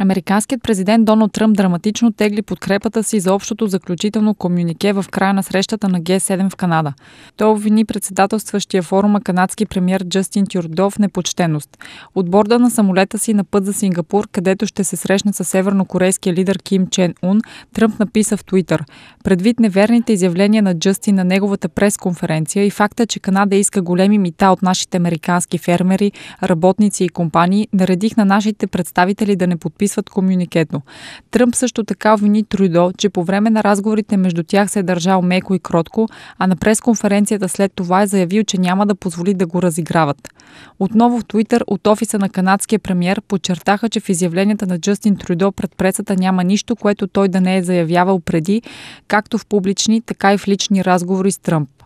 Американският президент Доналд Тръмп драматично тегли подкрепата си за общото заключително комюнике в края на срещата на Г7 в Канада. Той обвини председателстващия форума канадски премьер Джастин Тюрдо в непочтеност. От борда на самолета си на път за Сингапур, където ще се срещне с севернокорейския лидер Ким Чен Ун, Тръмп написа в Твитър. Предвид неверните изявления на Джастин на неговата пресконференция и факта, че Канада иска големи мита от нашите американски фермери, работници и компании, наредих на нашите представители да не подписват подписват комюникето. Тръмп също така обвини Трудо, че по време на разговорите между тях се е държал меко и кротко, а на пресконференцията след това е заявил, че няма да позволи да го разиграват. Отново в Твитър от офиса на канадския премьер подчертаха, че в изявленията на Джастин Трюдо пред пресата няма нищо, което той да не е заявявал преди, както в публични, така и в лични разговори с Тръмп.